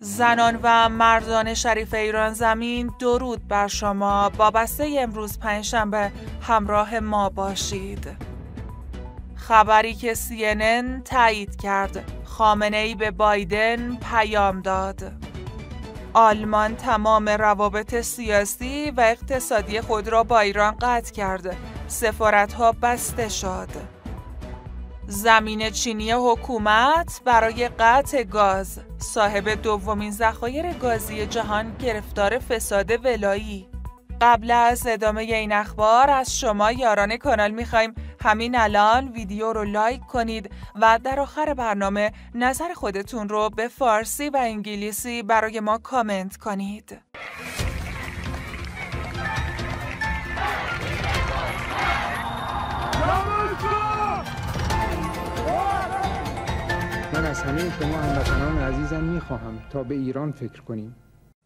زنان و مردان شریف ایران زمین درود بر شما با بسته امروز پنجشنبه همراه ما باشید خبری که CNN تایید کرد خامنه ای به بایدن پیام داد آلمان تمام روابط سیاسی و اقتصادی خود را با ایران قطع کرد ها بسته شد زمین چینی حکومت برای قطع گاز صاحب دومین ذخایر گازی جهان گرفتار فساد ولایی قبل از ادامه این اخبار از شما یاران کانال میخوایم همین الان ویدیو رو لایک کنید و در آخر برنامه نظر خودتون رو به فارسی و انگلیسی برای ما کامنت کنید. از همه شما هموطنان عزیزم میخواهم تا به ایران فکر کنیم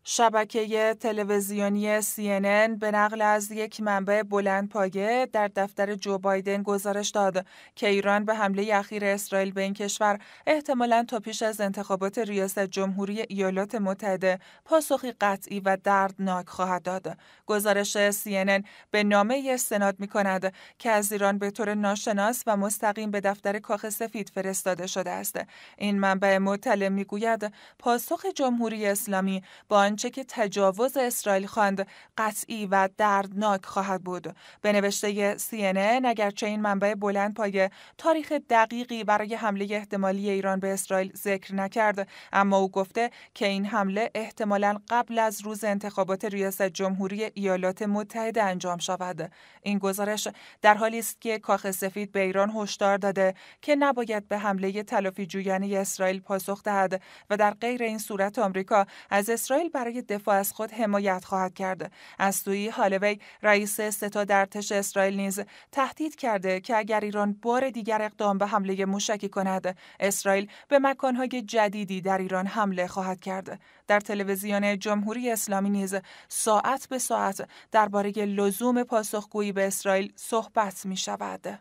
شبکه تلویزیونی CNN به نقل از یک منبع پایه در دفتر جو بایدن گزارش داد که ایران به حمله اخیر اسرائیل به این کشور احتمالاً تا پیش از انتخابات ریاست جمهوری ایالات متحده پاسخی قطعی و دردناک خواهد داد. گزارش CNN به نامه استناد می کند که از ایران به طور ناشناس و مستقیم به دفتر کاخ سفید فرستاده شده است. این منبع مطلع می گوید پاسخ جمهوری اسلامی با آنچه که تجاوز اسرائیل خواند قطعی و دردناک خواهد بود به نوشته CNN اگرچه این منبع بلند پایه تاریخ دقیقی برای حمله احتمالی ایران به اسرائیل ذکر نکرد اما او گفته که این حمله احتمالا قبل از روز انتخابات ریاست جمهوری ایالات متحده انجام شود این گزارش در حالی است که کاخ سفید به ایران هشدار داده که نباید به حمله تلافی جویانه اسرائیل پاسخ دهد و در غیر این صورت آمریکا از اسرائیل برای دفاع از خود حمایت خواهد کرد از سوی هالوی رئیس ستاد ارتش اسرائیل نیز تهدید کرده که اگر ایران بار دیگر اقدام به حمله موشکی کند اسرائیل به مکانهای جدیدی در ایران حمله خواهد کرد در تلویزیون جمهوری اسلامی نیز ساعت به ساعت درباره لزوم پاسخگویی به اسرائیل صحبت می شود.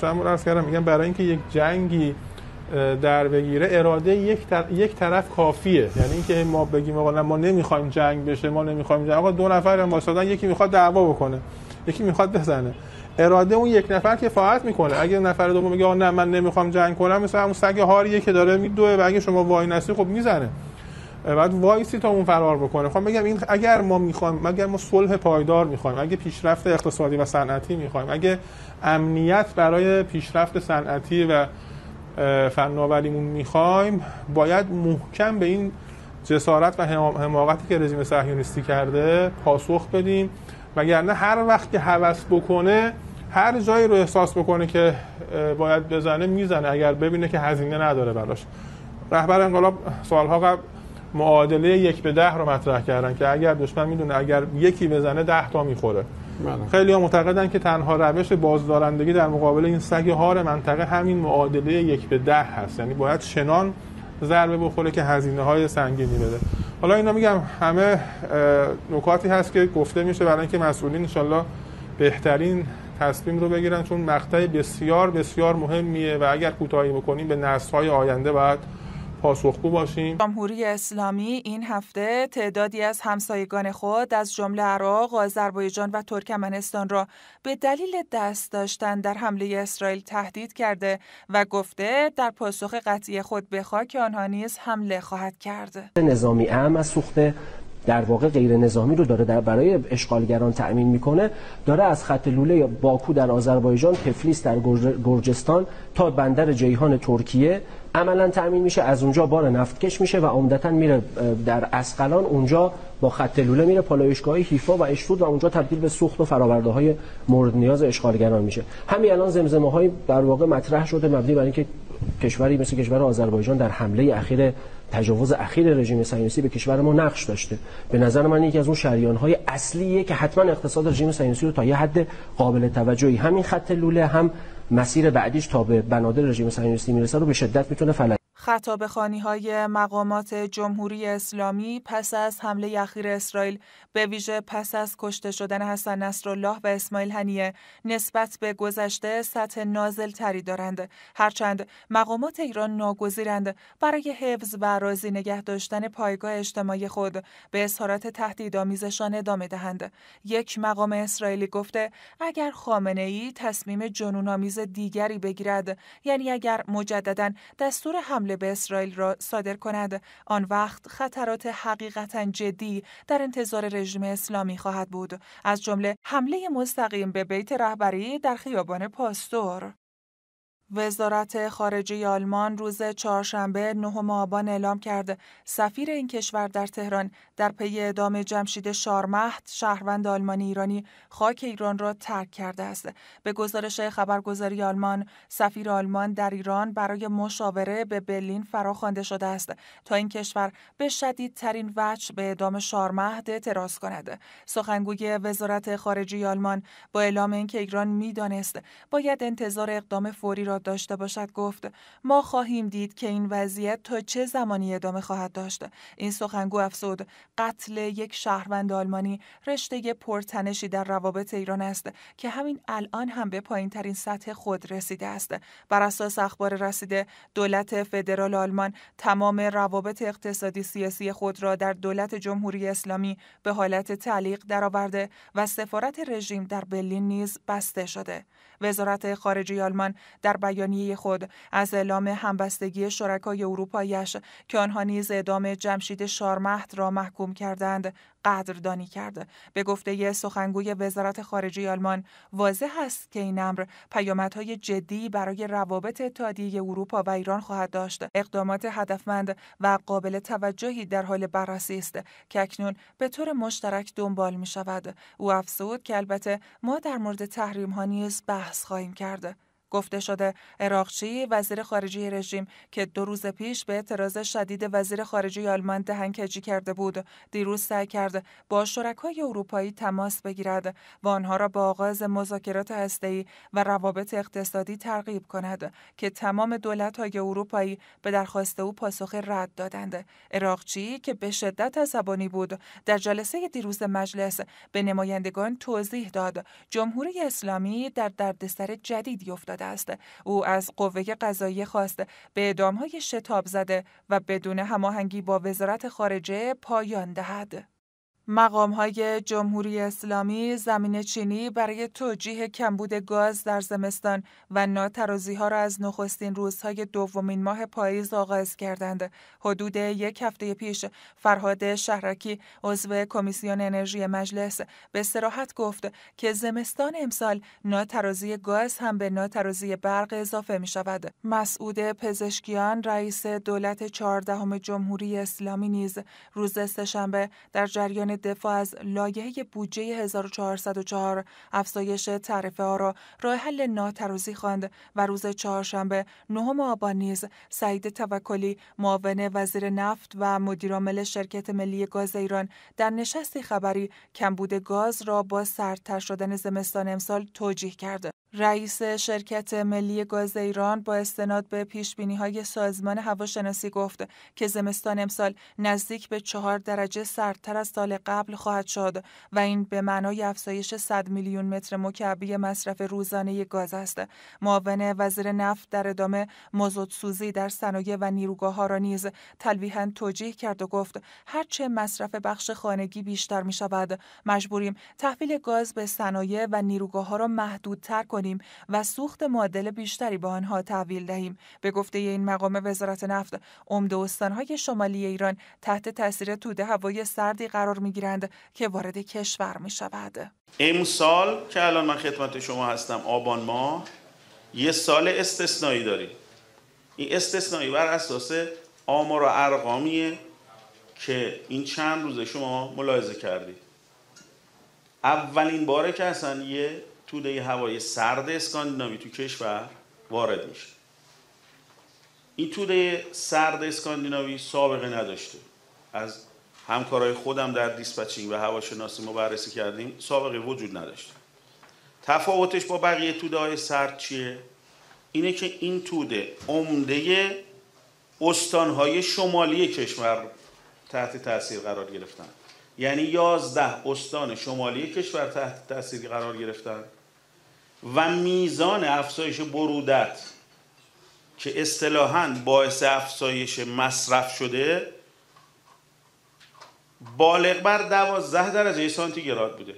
چند میگم برای اینکه یک جنگی در بگیره اراده یک, یک طرف کافیه یعنی اینکه ما بگیم آقا ما نمیخوایم جنگ بشه ما نمیخوایم جنگ آقا دو نفر هم واسادن یکی میخواد دعوا بکنه یکی میخواد بزنه اراده اون یک نفر که فاعت میکنه اگه نفر دوم میگه آقا نه من نمیخوام جنگ کنم مثلا همون سگ هاریه که داره میدوه و اگه شما وای نسی خب میزنه بعد وایسی تا اون فرار بکنه خب بگم این اگر ما میخوایم اگر ما صلح پایدار میخوایم اگه پیشرفت اقتصادی و صنعتی میخوایم اگه امنیت برای پیشرفت صنعتی و فناوریمون میخوایم باید محکم به این جسارت و حماقتی که رژیم صهیونیستی کرده پاسخ بدیم وگرنه هر وقت که حوث بکنه هر جایی رو احساس بکنه که باید بزنه میزنه اگر ببینه که هزینه نداره براش رهبر انقلاب سالها قبل معادله یک به ده رو مطرح کردن که اگر دشمن میدونه اگر یکی بزنه ده تا میخوره بله. خیلی ها معتقدن که تنها روش بازدارندگی در مقابل این سگ هار منطقه همین معادله یک به ده هست یعنی باید شنان ضربه بخوره که هزینه های سنگینی بده حالا اینا میگم همه نکاتی هست که گفته میشه برای اینکه مسئولین انشالله بهترین تصمیم رو بگیرن چون مقطع بسیار بسیار مهمیه و اگر کوتاهی بکنیم به نسل های آینده باید پاسخگو باشیم جمهوری اسلامی این هفته تعدادی از همسایگان خود از جمله عراق، آذربایجان و ترکمنستان را به دلیل دست داشتن در حمله اسرائیل تهدید کرده و گفته در پاسخ قطعی خود به خاک آنها نیز حمله خواهد کرد. نظامی ام از سوخته، در واقع غیر نظامی رو داره در برای اشغالگران تأمین میکنه داره از خط لوله باکو در آذربایجان تفلیس در گرجستان تا بندر جیهان ترکیه عملا تأمین میشه از اونجا بار نفتکش میشه و عمدتا میره در اسقلان اونجا با خط لوله میره پالایشگاه حیفا و اشتود و اونجا تبدیل به سوخت و فراورده های مورد نیاز اشغالگران میشه همین الان زمزمه های در واقع مطرح شده مبنی بر اینکه کشوری مثل کشور آذربایجان در حمله اخیر تجاوز اخیر رژیم صهیونیستی به کشور ما نقش داشته به نظر من یکی از اون شریان های اصلیه که حتما اقتصاد رژیم صهیونیستی رو تا یه حد قابل توجهی همین خط لوله هم مسیر بعدیش تا به بنادر رژیم صهیونیستی میرسه رو به شدت میتونه فلج خانی های مقامات جمهوری اسلامی پس از حمله اخیر اسرائیل به ویژه پس از کشته شدن حسن نصرالله و اسماعیل هنیه نسبت به گذشته سطح نازل تری دارند هرچند مقامات ایران ناگزیرند برای حفظ و راضی نگه داشتن پایگاه اجتماعی خود به اظهارات تهدیدآمیزشان ادامه دهند یک مقام اسرائیلی گفته اگر خامنه ای تصمیم جنونآمیز دیگری بگیرد یعنی اگر مجددا دستور حمله حمله به اسرائیل را صادر کند آن وقت خطرات حقیقتا جدی در انتظار رژیم اسلامی خواهد بود از جمله حمله مستقیم به بیت رهبری در خیابان پاستور وزارت خارجه آلمان روز چهارشنبه نهم آبان اعلام کرد سفیر این کشور در تهران در پی اعدام جمشید شارمهد شهروند آلمانی ایرانی خاک ایران را ترک کرده است به گزارش خبرگزاری آلمان سفیر آلمان در ایران برای مشاوره به برلین فراخوانده شده است تا این کشور به شدیدترین وجه به اعدام شارمهد اعتراض کند سخنگوی وزارت خارجه آلمان با اعلام اینکه ایران میدانست باید انتظار اقدام فوری را داشته باشد گفت ما خواهیم دید که این وضعیت تا چه زمانی ادامه خواهد داشت این سخنگو افزود قتل یک شهروند آلمانی رشته پرتنشی در روابط ایران است که همین الان هم به پایین ترین سطح خود رسیده است بر اساس اخبار رسیده دولت فدرال آلمان تمام روابط اقتصادی سیاسی خود را در دولت جمهوری اسلامی به حالت تعلیق درآورده و سفارت رژیم در برلین نیز بسته شده وزارت خارجه آلمان در بیانیه خود از اعلام همبستگی شرکای اروپایش که آنها نیز اعدام جمشید شارمحت را محکوم کردند قدردانی کرد به گفته سخنگوی وزارت خارجه آلمان واضح است که این امر پیامدهای جدی برای روابط اتحادیه اروپا و ایران خواهد داشت اقدامات هدفمند و قابل توجهی در حال بررسی است که اکنون به طور مشترک دنبال می شود او افزود که البته ما در مورد تحریم ها نیز بحث خواهیم کرد گفته شده اراقچی وزیر خارجه رژیم که دو روز پیش به اعتراض شدید وزیر خارجه آلمان دهنکجی کرده بود دیروز سعی کرد با شرکای اروپایی تماس بگیرد و آنها را با آغاز مذاکرات هسته‌ای و روابط اقتصادی ترغیب کند که تمام دولت‌های اروپایی به درخواست او پاسخ رد دادند عراقچی که به شدت عصبانی بود در جلسه دیروز مجلس به نمایندگان توضیح داد جمهوری اسلامی در دردسر جدیدی افتاد او از قوه قضایی خواست به اعدامهای شتاب زده و بدون هماهنگی با وزارت خارجه پایان دهد مقام های جمهوری اسلامی زمین چینی برای توجیه کمبود گاز در زمستان و ناترازی ها را از نخستین روزهای دومین ماه پاییز آغاز کردند. حدود یک هفته پیش فرهاد شهرکی عضو کمیسیون انرژی مجلس به سراحت گفت که زمستان امسال ناترازی گاز هم به ناترازی برق اضافه می شود. مسعود پزشکیان رئیس دولت چهاردهم جمهوری اسلامی نیز روز سهشنبه در جریان دفاع از لایحه بودجه 1404 افزایش تعرفه ها را راه حل ناترازی خواند و روز چهارشنبه نهم آبان نیز سعید توکلی معاون وزیر نفت و مدیرعامل شرکت ملی گاز ایران در نشستی خبری کمبود گاز را با سردتر شدن زمستان امسال توجیه کرد. رئیس شرکت ملی گاز ایران با استناد به پیش بینی های سازمان هواشناسی گفت که زمستان امسال نزدیک به چهار درجه سردتر از سال قبل خواهد شد و این به معنای افزایش 100 میلیون متر مکعبی مصرف روزانه گاز است. معاون وزیر نفت در ادامه مزدسوزی در صنایع و نیروگاه ها را نیز تلویحا توجیه کرد و گفت هرچه مصرف بخش خانگی بیشتر می شود مجبوریم تحویل گاز به صنایع و نیروگاه ها را محدودتر کنیم و سوخت معدل بیشتری به آنها تحویل دهیم به گفته این مقام وزارت نفت عمده استانهای شمالی ایران تحت تاثیر توده هوای سردی قرار می که وارد کشور می شود امسال که الان من خدمت شما هستم آبان ماه یه سال استثنایی داریم این استثنایی بر اساس آمار و ارقامیه که این چند روز شما ملاحظه کردید اولین باره که اصلا یه توده هوای سرد اسکاندیناوی تو کشور وارد میشه این توده سرد اسکاندیناوی سابقه نداشته از همکارای خودم در دیسپچینگ و هواشناسی ما بررسی کردیم سابقه وجود نداشته تفاوتش با بقیه توده های سرد چیه؟ اینه که این توده عمده استانهای شمالی کشور تحت تاثیر قرار گرفتن یعنی یازده استان شمالی کشور تحت تاثیر قرار گرفتن و میزان افزایش برودت که اصطلاحا باعث افزایش مصرف شده بالغ بر دوازده درجه سانتیگراد بوده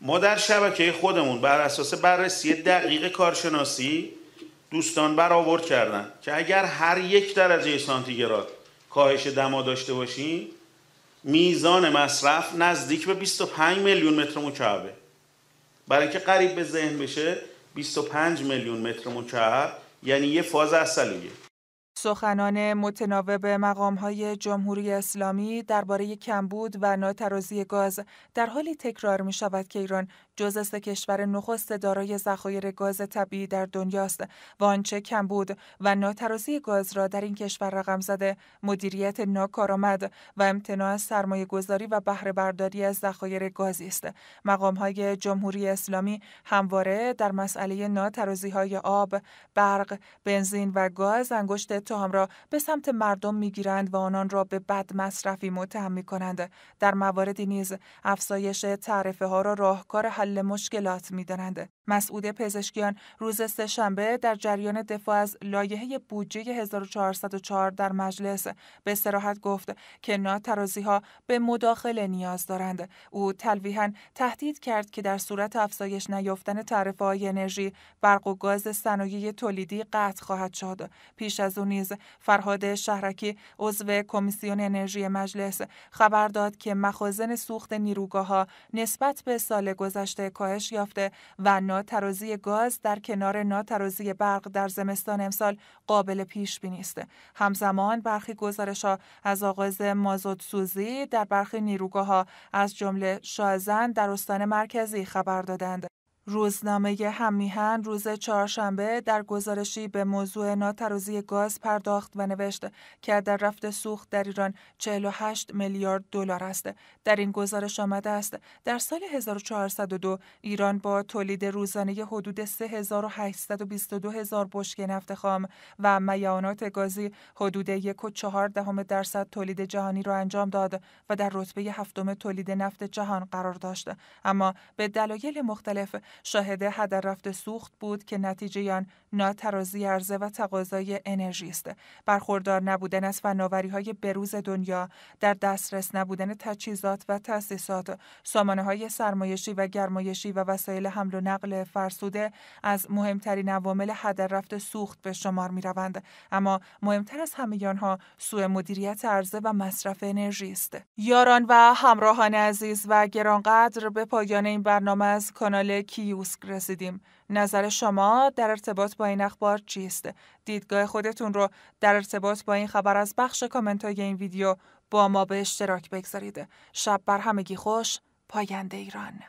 ما در شبکه خودمون بر اساس بررسی دقیق کارشناسی دوستان برآورد کردن که اگر هر یک درجه سانتیگراد کاهش دما داشته باشیم میزان مصرف نزدیک به 25 میلیون متر مکعبه برای اینکه قریب به ذهن بشه 25 میلیون متر مکعب یعنی یه فاز اصلیه سخنان متناوب های جمهوری اسلامی درباره کمبود و ناترازی گاز در حالی تکرار می شود که ایران جز سه کشور نخست دارای ذخایر گاز طبیعی در دنیاست و آنچه کم بود و ناترازی گاز را در این کشور رقم زده مدیریت ناکارآمد و امتناع از سرمایه گذاری و بهره برداری از ذخایر گازی است مقام های جمهوری اسلامی همواره در مسئله ناترازی های آب برق بنزین و گاز انگشت اتهام را به سمت مردم میگیرند و آنان را به بد مصرفی متهم می کنند در مواردی نیز افزایش تعرفه ها را راهکار مشکلات میدانند. مسعود پزشکیان روز سهشنبه در جریان دفاع از لایحه بودجه 1404 در مجلس به سراحت گفت که ناترازی ها به مداخله نیاز دارند. او تلویحا تهدید کرد که در صورت افزایش نیافتن تعرفه های انرژی برق و گاز صنایع تولیدی قطع خواهد شد. پیش از او نیز فرهاد شهرکی عضو کمیسیون انرژی مجلس خبر داد که مخازن سوخت نیروگاه ها نسبت به سال گذشته کاهش یافته و ناترازی گاز در کنار ناترازی برق در زمستان امسال قابل پیش بینی است همزمان برخی گزارش ها از آغاز مازوت سوزی در برخی نیروگاه ها از جمله شازن در استان مرکزی خبر دادند روزنامه همیهن روز چهارشنبه در گزارشی به موضوع ناتروزی گاز پرداخت و نوشت که در رفت سوخت در ایران 48 میلیارد دلار است. در این گزارش آمده است در سال 1402 ایران با تولید روزانه حدود 3822 هزار بشکه نفت خام و میانات گازی حدود 1.4 درصد تولید جهانی را انجام داد و در رتبه هفتم تولید نفت جهان قرار داشت. اما به دلایل مختلف شاهد هدر رفت سوخت بود که نتیجه آن ناترازی عرضه و تقاضای انرژی است برخوردار نبودن از فناوری های بروز دنیا در دسترس نبودن تجهیزات و تأسیسات سامانه های سرمایشی و گرمایشی و وسایل حمل و نقل فرسوده از مهمترین عوامل هدر رفت سوخت به شمار می روند اما مهمتر از همه آنها سوء مدیریت عرضه و مصرف انرژی است یاران و همراهان عزیز و گرانقدر به پایان این برنامه از کانال کی یوسک رسیدیم. نظر شما در ارتباط با این اخبار چیست؟ دیدگاه خودتون رو در ارتباط با این خبر از بخش کامنت های این ویدیو با ما به اشتراک بگذارید. شب بر همگی خوش، پاینده ایران.